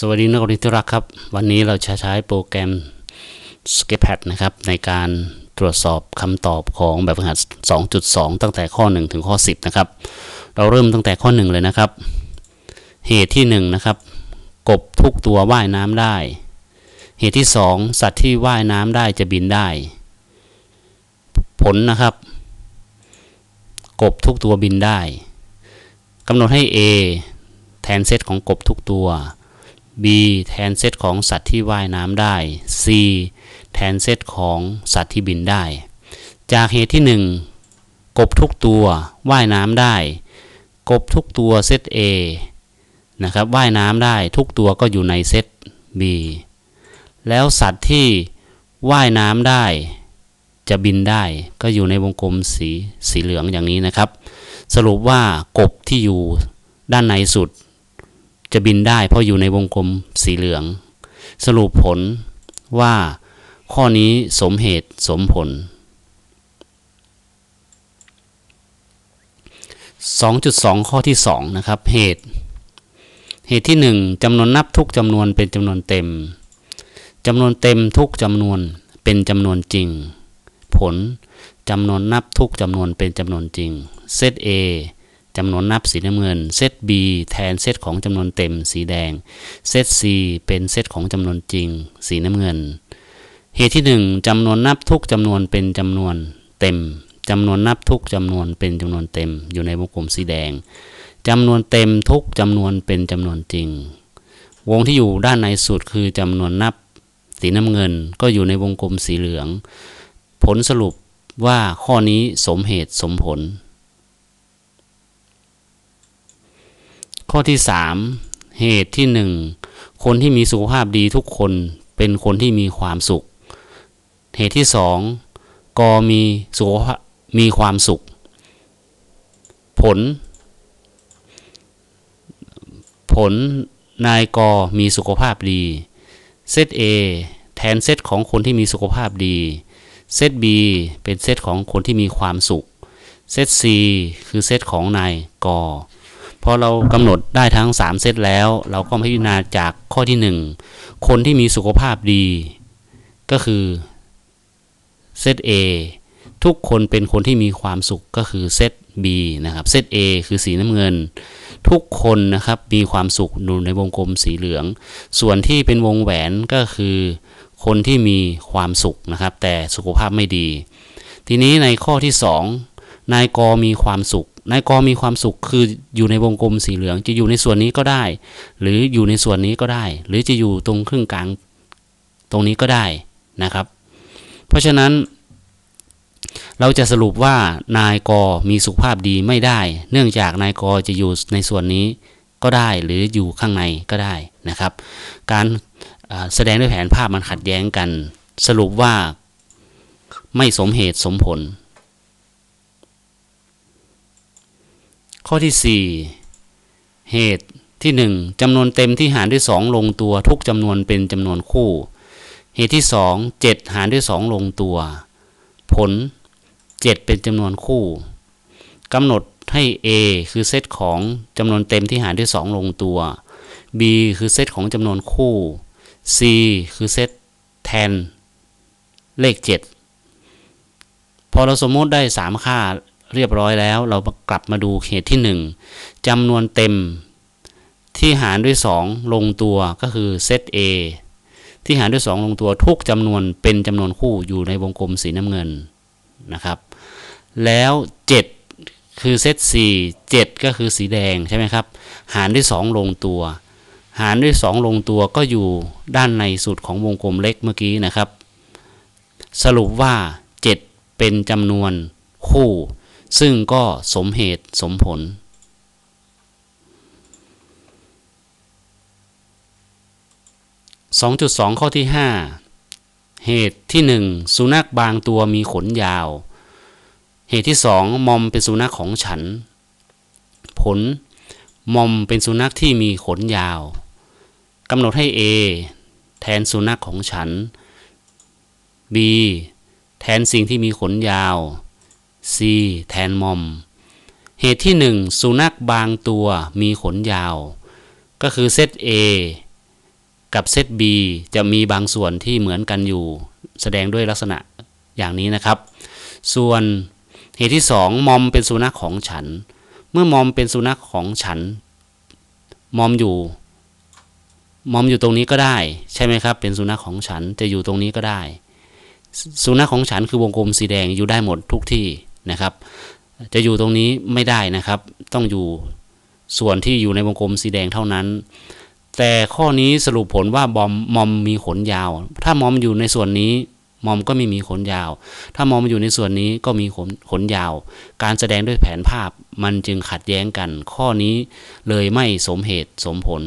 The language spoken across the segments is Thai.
สวัสดี นักเรียนที่รักครับ วันนี้เราจะใช้โปรแกรม s k e p a d นะครับ ในการตรวจสอบคำตอบของแบบฝึกหัด2.2 ตั้งแต่ข้อ 1 ถึงข้อ 10นะครับเราเริ่มตั้งแต่ข้อ 1 เลยนะครับ เหตุที่1นะครับกบทุกตัวว่ายน้ำได้ เหตุที่ 2 สัตว์ที่ว่ายน้ำได้จะบินได้ ผลนะครับ กบทุกตัวบินได้กำหนดให้ A แทนเซตของกบทุกตัว B แทนเซตของสัตว์ที่ว่ายน้ำได้ C แทนเซตของสัตว์ที่บินได้ จากเหตุที่ 1 กบทุกตัวว่ายน้ำได้ กบทุกตัวเซต A นะครับว่ายน้ำได้ทุกตัวก็อยู่ในเซต B แล้วสัตว์ที่ ว่ายน้ำได้ จะบินได้ ก็อยู่ในวงกลมสีสีเหลืองอย่างนี้นะครับ สรุปว่ากบที่อยู่ด้านในสุดจะบินได้เพราะอยู่ในวงกลมสีเหลือง สรุปผลว่า ข้อนี้สมเหตุสมผล 2.2ข้อที่2 นะครับ เหตุ เหตุที่ 1 จำนวนนับทุกจำนวนเป็นจำนวนเต็ม จำนวนเต็มทุกจำนวนเป็นจำนวนจริง ผลจำนวนนับทุกจำนวนเป็นจำนวนจริงเซต A จำนวนนับสีน้ำเงิน เซต B แทนเซตของจำนวนเต็ม สีแดงเซต C เป็นเซต ของจำนวนจริง สีน้ำเงิน เหตุที่1จำนวนนับทุกจำนวนเป็นจำนวนเต็มจำนวนนับทุกจำนวนเป็นจำนวนเต็ม อยู่ในวงกลมสีแดงจำนวนเต็มทุกจำนวนเป็นจำนวนจริง วงที่อยู่ด้านในสุดคือจำนวนนับสีน้ำเงิน ก็อยู่ในวงกลมสีเหลือง ผลสรุปว่าข้อนี้สมเหตุสมผลข้อที่สามเหตุที่หนึ่ง คนที่มีสุขภาพดีทุกคนเป็นคนที่มีความสุข เหตุที่สองกอมีสุขภาพ มีความสุข ผล ผล นาย ก มีสุขภาพดี เซต A แทนเซตของคนที่มีสุขภาพดี เซต B เป็นเซต ของคนที่มีความสุข เซต C คือเซต ของนายกอพอเรากำหนดได้ทั้ง 3 เซตแล้ว เราก็พิจารณาจากข้อที่ 1 คนที่มีสุขภาพดีก็คือเซต A ทุกคนเป็นคนที่มีความสุขก็คือเซต B นะครับเซต A คือสีน้ำเงิน ทุกคนนะครับมีความสุขดูในวงกลมสีเหลือง ส่วนที่เป็นวงแหวนก็คือคนที่มีความสุขนะครับแต่สุขภาพไม่ดี ทีนี้ในข้อที่ 2 นายกมีความสุขนายกมีความสุขคืออยู่ในวงกลมสีเหลืองจะอยู่ในส่วนนี้ก็ได้ หรืออยู่ในส่วนนี้ก็ได้ หรือจะอยู่ตรงครึ่งกลางตรงนี้ก็ได้นะครับ เพราะฉะนั้น เราจะสรุปว่านายกมีสุขภาพดีไม่ได้ เนื่องจากนายกจะอยู่ในส่วนนี้ก็ได้ หรืออยู่ข้างในก็ได้นะครับ การแสดงด้วยแผนภาพมันขัดแย้งกัน สรุปว่าไม่สมเหตุสมผลข้อที่4เหตุที่ 1 จำนวนเต็มที่หารด้วย 2 ลงตัวทุกจำนวนเป็นจำนวนคู่ เหตุที่ 2 7 หารด้วย 2 ลงตัว ผล 7 เป็นจำนวนคู่ กำหนดให้ A คือเซต ของจำนวนเต็มที่หารด้วย 2 ลงตัว B คือเซต ของจำนวนคู่ C คือเซตแทน เลข 7 พอเราสมมติได้ 3 ค่าเรียบร้อยแล้วเรากลับมาดูเขตที่ 1 จำนวนเต็ม ที่หารด้วย 2 ลงตัวก็คือเซต A ที่หารด้วย 2 ลงตัวทุกจำนวนเป็นจำนวนคู่อยู่ในวงกลมสีน้ำเงินนะครับ แล้ว 7 คือเซต4 7 ก็คือสีแดงใช่ไหมครับหารด้วย 2 ลงตัว หารด้วย 2 ลงตัวก็อยู่ด้านในสุดของวงกลมเล็กเมื่อกี้นะครับ สรุปว่า 7 เป็นจำนวนคู่ซึ่งก็สมเหตุสมผลสสองจุดองข้อที่ห้าเหตุที่หนึ่งสุนัขบางตัวมีขนยาว เหตุที่สองมอมเป็นสุนัขของฉัน ผล มอมเป็นสุนัขที่มีขนยาวกำหนดให้ A แทนสุนัขของฉัน B แทนสิ่งที่มีขนยาว C แทนมอม เหตุที่ 1 สุนัขบางตัวมีขนยาว ก็คือเซต A กับเซต B จะมีบางส่วนที่เหมือนกันอยู่ แสดงด้วยลักษณะอย่างนี้นะครับ ส่วนเหตุที่2มอมเป็นสุนัขของฉัน เมื่อมอมเป็นสุนัขของฉัน มอมอยู่ มอมอยู่ตรงนี้ก็ได้ ใช่ไหมครับ เป็นสุนัขของฉันจะอยู่ตรงนี้ก็ได้ สุนัขของฉันคือวงกลมสีแดงอยู่ได้หมดทุกที่นะครับจะอยู่ตรงนี้ไม่ได้นะครับต้องอยู่ส่วนที่อยู่ในวงกลมสีแดงเท่านั้น แต่ข้อนี้สรุปผลว่าบอมมอมมีขนยาว ถ้ามอมอยู่ในส่วนนี้มอมก็ไม่มีขนยาว ถ้ามอมอยู่ในส่วนนี้ก็มีขนขนยาว การแสดงด้วยแผนภาพมันจึงขัดแย้งกันข้อนี้เลยไม่สมเหตุสมผล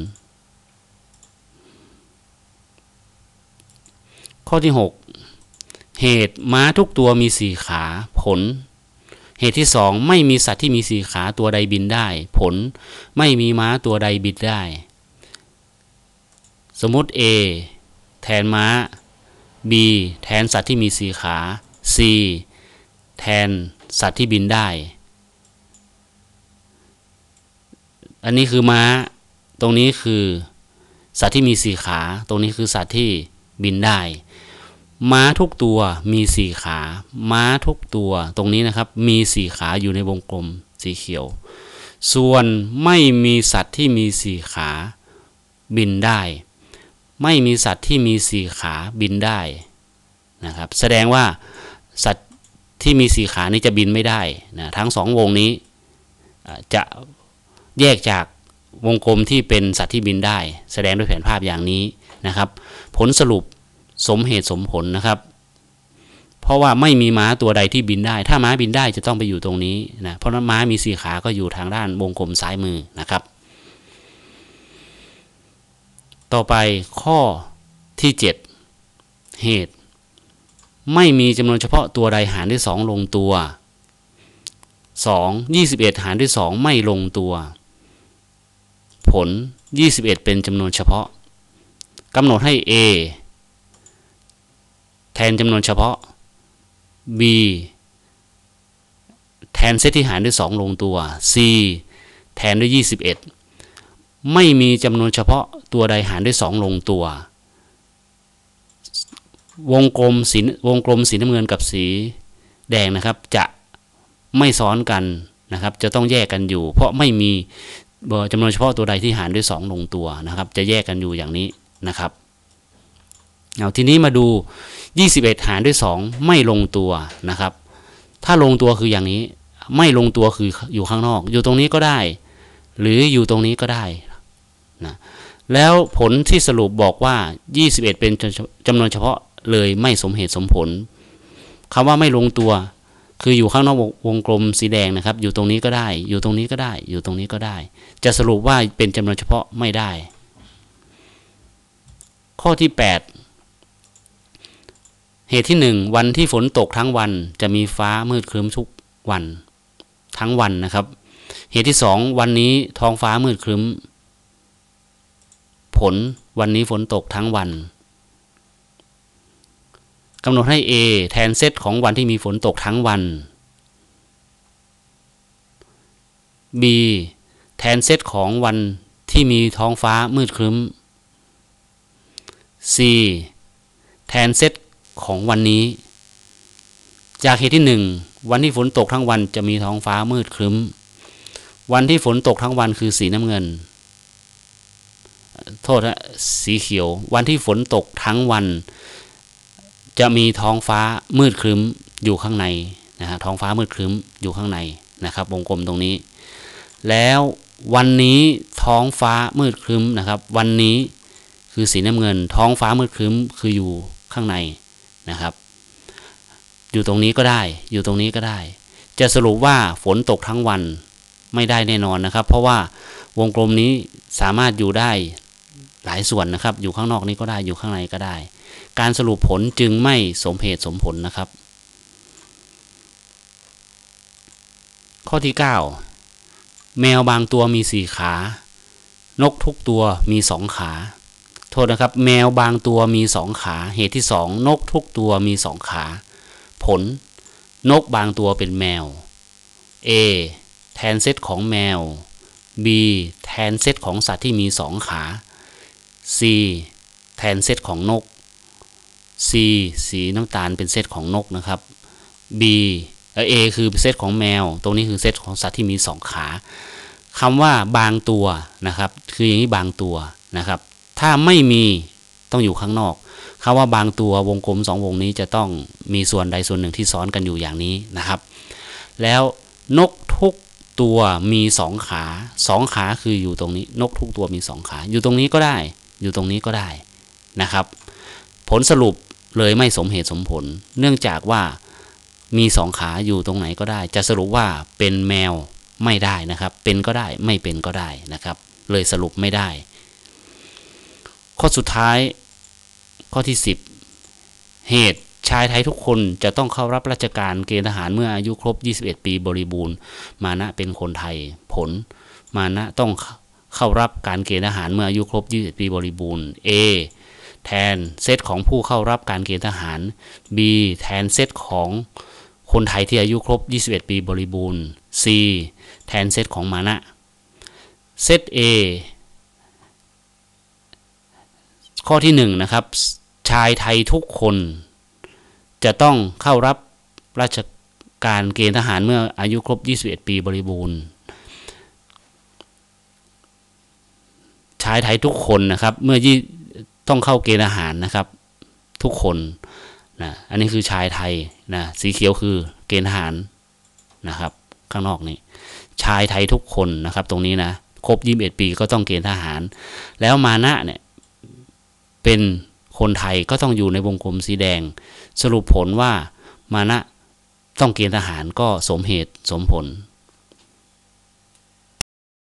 ข้อที่ 6 เหตุม้าทุกตัวมีสี่ขาผลเหตุที่สองไม่มีสัตว์ที่มีสีขาตัวใดบินได้ ผลไม่มีม้าตัวใดบินได้ สมมติ A แทนม้า B แทนสัตว์ที่มีสีขา C แทนสัตว์ที่บินได้ อันนี้คือม้าตรงนี้คือ สัตว์ที่มีสีขาตรงนี้คือสัตว์ที่บินได้ม้าทุกตัวมีสี่ขา ม้าทุกตัวตรงนี้นะครับมีสี่ขาอยู่ในวงกลมสีเขียว ส่วนไม่มีสัตว์ที่มีสี่ขาบินได้ ไม่มีสัตว์ที่มีสี่ขาบินได้นะครับ แสดงว่าสัตว์ที่มีสี่ขานี้จะบินไม่ได้นะ ทั้งสองวงนี้จะแยกจากวงกลมที่เป็นสัตว์ที่บินได้ แสดงด้วยแผนภาพอย่างนี้นะครับ ผลสรุปสมเหตุสมผลนะครับ เพราะว่าไม่มีม้าตัวใดที่บินได้ ถ้าม้าบินได้จะต้องไปอยู่ตรงนี้นะ เพราะนั้นม้ามีสี่ขา ก็อยู่ทางด้านวงกลมซ้ายมือนะครับ ต่อไปข้อที่ 7 เหตุ ไม่มีจำนวนเฉพาะตัวใดหารด้วย 2 ลงตัว 2 21 หารด้วย2ไม่ลงตัว ผล 21 เป็นจำนวนเฉพาะกำหนดให้ A แทนจำนวนเฉพาะ b แทนเซตที่หารด้วย 2 ลงตัว c แทนด้วย 21 ไม่มีจำนวนเฉพาะตัวใดหารด้วย 2 ลงตัว วงกลมสีวงกลมสีน้ำเงินกับสีแดงนะครับ จะไม่ซ้อนกันนะครับจะต้องแยกกันอยู่ เพราะไม่มีจำนวนเฉพาะตัวใดที่หารด้วย 2 ลงตัวนะครับจะแยกกันอยู่อย่างนี้นะครับ เอาทีนี้มาดู21หารด้วย 2 ไม่ลงตัวนะครับ ถ้าลงตัวคืออย่างนี้ไม่ลงตัวคืออยู่ข้างนอกอยู่ตรงนี้ก็ได้ หรืออยู่ตรงนี้ก็ได้นะแล้วผลที่สรุปบอกว่า 21 เป็นจำนวนเฉพาะเลยไม่สมเหตุสมผลคำว่าไม่ลงตัวคืออยู่ข้างนอกวงกลมสีแดงนะครับ อยู่ตรงนี้ก็ได้อยู่ตรงนี้ก็ได้อยู่ตรงนี้ก็ได้ จะสรุปว่าเป็นจำนวนเฉพาะไม่ได้ ข้อที่ 8เหตุที่หนึ่งวันที่ฝนตกทั้งวันจะมีฟ้ามืดครึ้มทุกวันทั้งวันนะครับ เหตุที่สองวันนี้ท้องฟ้ามืดครึ้ม ผล วันนี้ฝนตกทั้งวันกำหนดให้ A แทนเซตของวันที่มีฝนตกทั้งวัน B แทนเซตของวันที่มีท้องฟ้ามืดครึ้ม C แทนเซของวันนี้ จากเหตุที่หนึ่งวันที่ฝนตกทั้งวันจะมีท้องฟ้ามืดครึ้ม วันที่ฝนตกทั้งวันคือสีน้ำเงิน โทษฮะสีเขียว วันที่ฝนตกทั้งวัน จะมีท้องฟ้ามืดครึ้มอยู่ข้างในนะฮะท้องฟ้ามืดครึ้มอยู่ข้างในนะครับวงกลมตรงนี้ แล้ววันนี้ท้องฟ้ามืดครึ้มนะครับ วันนี้คือสีน้ำเงิน ท้องฟ้ามืดครึ้มคืออยู่ข้างในนะครับอยู่ตรงนี้ก็ได้อยู่ตรงนี้ก็ได้ จะสรุปว่าฝนตกทั้งวันไม่ได้แน่นอนนะครับ เพราะว่าวงกลมนี้สามารถอยู่ได้หลายส่วนนะครับ อยู่ข้างนอกนี้ก็ได้อยู่ข้างในก็ได้ การสรุปผลจึงไม่สมเหตุสมผลนะครับ ข้อที่ 9 แมวบางตัวมีสี่ขา นกทุกตัวมีสองขาทษนะครับแมวบางตัวมีสองขาเหตุที่สองนกทุกตัวมีสองขา ผลนกบางตัวเป็นแมว A แทนเซตของแมว B แทนเซตของสัตว์ที่มีสองขา C แทนเซตของนก C สีน้ำตาลเป็นเซตของนกนะครับ B และ A คือเซตของแมว ตรงนี้คือเซตของสัตว์ที่มีสองขาคำว่าบางตัวนะครับ คืออย่างนี้บางตัวนะครับถ้าไม่มีต้องอยู่ข้างนอกคาว่าบางตัววงกลมสองวงนี้จะต้องมีส่วนใดส่วนหนึ่งที่ซ้อนกันอยู่อย่างนี้นะครับ แล้วนกทุกตัวมีสองขาสองขาคืออยู่ตรงนี้ นกทุกตัวมีสองขาอยู่ตรงนี้ก็ได้ อยู่ตรงนี้ก็ได้นะครับ ผลสรุปเลยไม่สมเหตุสมผล เนื่องจากว่ามีสองขาอยู่ตรงไหนก็ได้ จะสรุปว่าเป็นแมวไม่ได้นะครับ เป็นก็ได้ไม่เป็นก็ได้นะครับ เลยสรุปไม่ได้ข้อสุดท้ายข้อที่ 10 เหตุชายไทยทุกคนจะต้องเข้ารับราชการเกณฑ์ทหารเมื่ออายุครบ 21 ปีบริบูรณ์ มานะเป็นคนไทยผล มานะต้องเข้ารับการเกณฑ์ทหารเมื่ออายุครบ21ปีบริบูรณ์ A แทนเซตของผู้เข้ารับการเกณฑ์ทหาร B แทนเซตของคนไทยที่อายุครบ 21 ปีบริบูรณ์ C แทนเซตของมานะ เซต A ข้อที่หนึ่งนะครับชายไทยทุกคนจะต้องเข้ารับราชการเกณฑ์ทหารเมื่ออายุครบ 21 ปีบริบูรณ์ ชายไทยทุกคนนะครับเมื่อยี่ต้องเข้าเกณฑ์ทหารนะครับ ทุกคนนะอันนี้คือชายไทยนะสีเขียวคือเกณฑ์ทหารนะครับ ข้างนอกนี่ชายไทยทุกคนนะครับตรงนี้นะครบ 21 ปีก็ต้องเกณฑ์ทหารแล้วมานะเนี่ยเป็นคนไทยก็ต้องอยู่ในวงกลมสีแดง สรุปผลว่ามานะต้องเกณฑ์ทหารก็สมเหตุสมผล